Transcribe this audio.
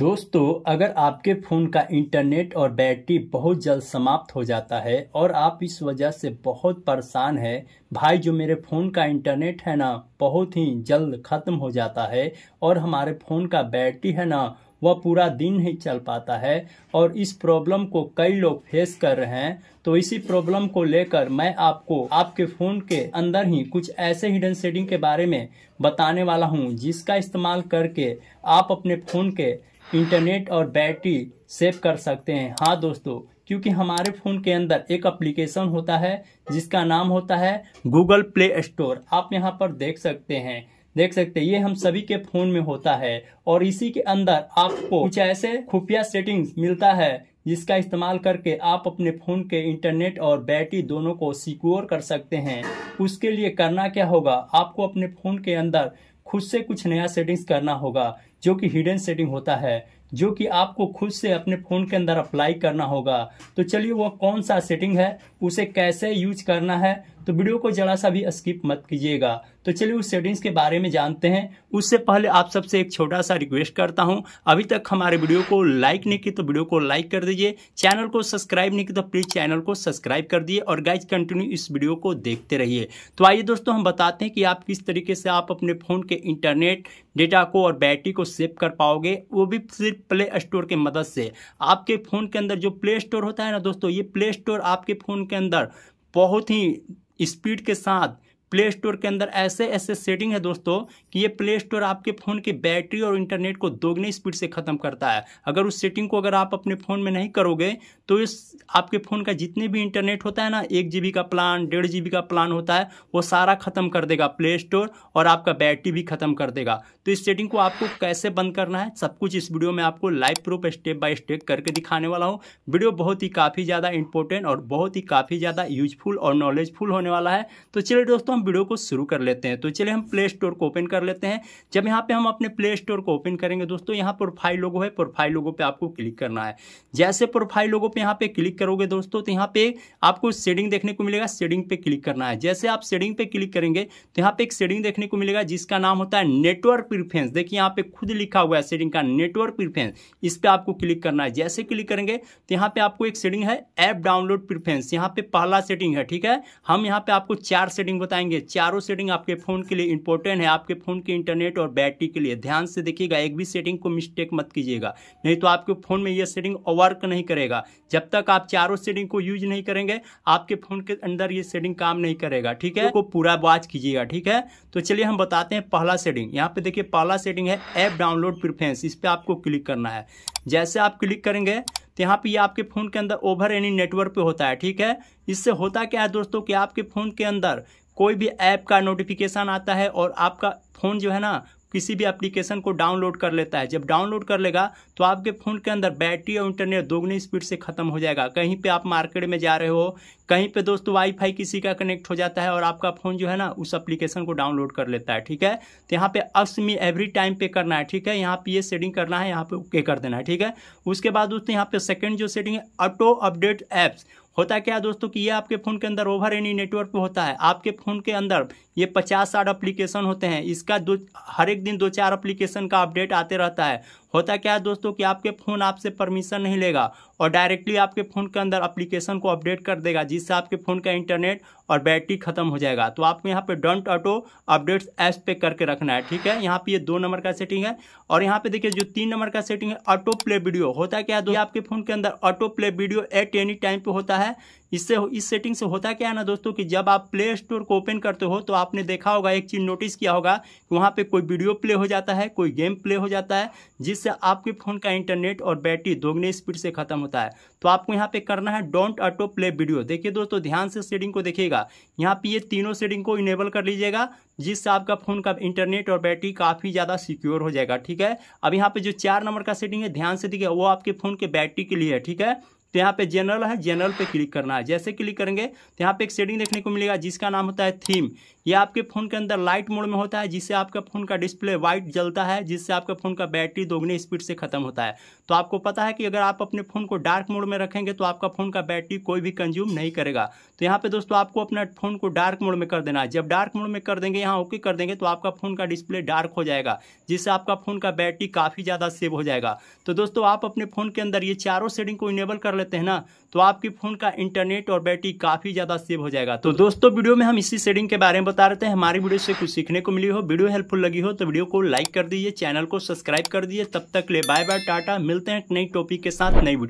दोस्तों अगर आपके फ़ोन का इंटरनेट और बैटरी बहुत जल्द समाप्त हो जाता है और आप इस वजह से बहुत परेशान है भाई जो मेरे फ़ोन का इंटरनेट है ना बहुत ही जल्द ख़त्म हो जाता है और हमारे फ़ोन का बैटरी है ना वह पूरा दिन ही चल पाता है और इस प्रॉब्लम को कई लोग फेस कर रहे हैं तो इसी प्रॉब्लम को लेकर मैं आपको आपके फ़ोन के अंदर ही कुछ ऐसे हिडन सेटिंग के बारे में बताने वाला हूं जिसका इस्तेमाल करके आप अपने फ़ोन के इंटरनेट और बैटरी सेव कर सकते हैं हाँ दोस्तों क्योंकि हमारे फ़ोन के अंदर एक एप्लीकेशन होता है जिसका नाम होता है गूगल प्ले स्टोर आप यहाँ पर देख सकते हैं देख सकते हैं ये हम सभी के फोन में होता है और इसी के अंदर आपको कुछ ऐसे खुफिया सेटिंग्स मिलता है जिसका इस्तेमाल करके आप अपने फ़ोन के इंटरनेट और बैटरी दोनों को सिक्योर कर सकते हैं उसके लिए करना क्या होगा आपको अपने फ़ोन के अंदर खुद से कुछ नया सेटिंग्स करना होगा जो कि हिडन सेटिंग होता है जो कि आपको खुद से अपने फ़ोन के अंदर अप्लाई करना होगा तो चलिए वो कौन सा सेटिंग है उसे कैसे यूज करना है तो वीडियो को जरा सा भी स्किप मत कीजिएगा तो चलिए उस सेटिंग्स के बारे में जानते हैं उससे पहले आप सबसे एक छोटा सा रिक्वेस्ट करता हूं अभी तक हमारे वीडियो को लाइक नहीं की तो वीडियो को लाइक कर दीजिए चैनल को सब्सक्राइब नहीं की तो प्लीज़ चैनल को सब्सक्राइब कर दिए और गाइज कंटिन्यू इस वीडियो को देखते रहिए तो आइए दोस्तों हम बताते हैं कि आप किस तरीके से आप अपने फ़ोन के इंटरनेट डेटा को और बैटरी को सेव कर पाओगे वो भी सिर्फ प्ले स्टोर के मदद से आपके फ़ोन के अंदर जो प्ले स्टोर होता है ना दोस्तों ये प्ले स्टोर आपके फ़ोन के अंदर बहुत ही स्पीड के साथ प्ले स्टोर के अंदर ऐसे ऐसे सेटिंग है दोस्तों कि ये प्ले स्टोर आपके फ़ोन की बैटरी और इंटरनेट को दोगुनी स्पीड से ख़त्म करता है अगर उस सेटिंग को अगर आप अपने फ़ोन में नहीं करोगे तो इस आपके फ़ोन का जितने भी इंटरनेट होता है ना एक जी का प्लान डेढ़ जी का प्लान होता है वो सारा ख़त्म कर देगा प्ले स्टोर और आपका बैटरी भी ख़त्म कर देगा तो इस सेटिंग को आपको कैसे बंद करना है सब कुछ इस वीडियो में आपको live proof step by step करके दिखाने वाला हूँ वीडियो बहुत ही काफ़ी ज़्यादा इंपॉर्टेंट और बहुत ही काफ़ी ज़्यादा यूजफुल और नॉलेजफुल होने वाला है तो चलिए दोस्तों हम वीडियो को शुरू कर लेते हैं तो चलिए हम प्ले स्टोर को ओपन कर लेते हैं जब यहाँ पे हम अपने प्ले स्टोर को ओपन करेंगे दोस्तों यहाँ प्रोफाइल लोगो है प्रोफाइल लोगो पे आपको क्लिक करना है जैसे प्रोफाइल लोगो पे यहाँ पे क्लिक करोगे दोस्तों तो यहाँ पे आपको शेडिंग देखने को मिलेगा शेडिंग पे क्लिक करना है जैसे आप शेडिंग पे क्लिक करेंगे तो यहाँ पे एक शेडिंग देखने को मिलेगा जिसका नाम होता है नेटवर्क प्रीफेंस देखिए यहाँ पे खुद लिखा हुआ है शेडिंग का नेटवर्क प्रीफेंस इस पर आपको क्लिक करना है जैसे क्लिक करेंगे तो यहाँ पे आपको एक शेडिंग है ऐप डाउनलोड प्रीफेंस यहाँ पे पहला सेटिंग है ठीक है हम यहाँ पे आपको चार सेटिंग बताएंगे करेंगे चारों सेटिंग आपके फ़ोन के लिए इंपॉर्टेंट है आपके फ़ोन के इंटरनेट और बैटरी के लिए ध्यान से देखिएगा एक भी सेटिंग को मिस्टेक मत कीजिएगा नहीं तो आपके फ़ोन में यह सेटिंग वर्क नहीं करेगा जब तक आप चारों सेटिंग को यूज नहीं करेंगे आपके फ़ोन के अंदर ये सेटिंग काम नहीं करेगा ठीक है को पूरा वॉच कीजिएगा ठीक है तो चलिए हम बताते हैं पहला सेटिंग यहाँ पे देखिए पहला सेटिंग है ऐप डाउनलोड प्रिफ्रेंस इस पर आपको क्लिक करना है जैसे आप क्लिक करेंगे तो यहाँ पे ये आपके फ़ोन के अंदर ओवर एनी नेटवर्क पे होता है ठीक है इससे होता क्या है दोस्तों कि आपके फ़ोन के अंदर कोई भी ऐप का नोटिफिकेशन आता है और आपका फ़ोन जो है ना किसी भी एप्लीकेशन को डाउनलोड कर लेता है जब डाउनलोड कर लेगा तो आपके फ़ोन के अंदर बैटरी और इंटरनेट दोगुनी स्पीड से ख़त्म हो जाएगा कहीं पे आप मार्केट में जा रहे हो कहीं पे दोस्तों वाईफाई किसी का कनेक्ट हो जाता है और आपका फ़ोन जो है ना उस एप्लीकेशन को डाउनलोड कर लेता है ठीक है तो यहाँ पे अक्स मी एवरी टाइम पे करना है ठीक है यहाँ पर ये सेटिंग करना है यहाँ पे ओके कर देना है ठीक है उसके बाद दोस्तों यहाँ पे सेकेंड जो सेटिंग है ऑटो अपडेट ऐप्स होता क्या है दोस्तों कि ये आपके फ़ोन के अंदर ओवर एनी नेटवर्क होता है आपके फ़ोन के अंदर ये पचास साठ अप्लीकेशन होते हैं इसका दो हर एक दिन दो चार अप्लीकेशन का अपडेट आते रहता है होता क्या है दोस्तों कि आपके फ़ोन आपसे परमिशन नहीं लेगा और डायरेक्टली आपके फ़ोन के अंदर अप्लीकेशन को अपडेट कर देगा जिससे आपके फ़ोन का इंटरनेट और बैटरी खत्म हो जाएगा तो आपको यहाँ पे डोंट ऑटो अपडेट्स ऐप्स पे करके रखना है ठीक है यहाँ पे ये दो नंबर का सेटिंग है और यहाँ पे देखिए जो तीन नंबर का सेटिंग है ऑटो प्ले वीडियो होता क्या है दोस्तों आपके फ़ोन के अंदर auto play video at any time पे होता है इससे इस सेटिंग से होता क्या है ना दोस्तों कि जब आप प्ले स्टोर को ओपन करते हो तो आपने देखा होगा एक चीज़ नोटिस किया होगा कि वहाँ पे कोई वीडियो प्ले हो जाता है कोई गेम प्ले हो जाता है जिससे आपके फ़ोन का इंटरनेट और बैटरी दोगुने स्पीड से खत्म होता है तो आपको यहाँ पे करना है डोंट ऑटो प्ले वीडियो देखिए दोस्तों ध्यान से सेटिंग को देखिएगा यहाँ पे ये तीनों सेटिंग को इनेबल कर लीजिएगा जिससे आपका फ़ोन का इंटरनेट और बैटरी काफ़ी ज़्यादा सिक्योर हो जाएगा ठीक है अब यहाँ पे जो चार नंबर का सेटिंग है ध्यान से देखिए वो आपके फ़ोन के बैटरी के लिए है ठीक है तो यहाँ पे जनरल है जनरल पे क्लिक करना है जैसे क्लिक करेंगे तो यहाँ पे एक सेटिंग देखने को मिलेगा जिसका नाम होता है थीम ये आपके फ़ोन के अंदर लाइट मोड में होता है जिससे आपका फ़ोन का डिस्प्ले वाइट जलता है जिससे आपका फ़ोन का बैटरी दोगुनी स्पीड से ख़त्म होता है तो आपको पता है कि अगर आप अपने फ़ोन को डार्क मोड में रखेंगे तो आपका फ़ोन का बैटरी कोई भी कंज्यूम नहीं करेगा तो यहाँ पे दोस्तों आपको अपना फ़ोन को डार्क मोड में कर देना है जब डार्क मोड में कर देंगे यहाँ ओके कर देंगे तो आपका फ़ोन का डिस्प्ले डार्क हो जाएगा जिससे आपका फ़ोन का बैटरी काफ़ी ज़्यादा सेव हो जाएगा तो दोस्तों आप अपने फ़ोन के अंदर ये चारों सेटिंग को इनेबल कर लेते हैं ना तो आपके फ़ोन का इंटरनेट और बैटरी काफ़ी ज़्यादा सेव हो जाएगा तो दोस्तों वीडियो में हम इसी सेटिंग के बारे में बता रहे थे हमारी वीडियो से कुछ सीखने को मिली हो वीडियो हेल्पफुल लगी हो तो वीडियो को लाइक कर दीजिए चैनल को सब्सक्राइब कर दीजिए तब तक ले बाय बाय टाटा मिलते हैं नई टॉपिक के साथ नई वीडियो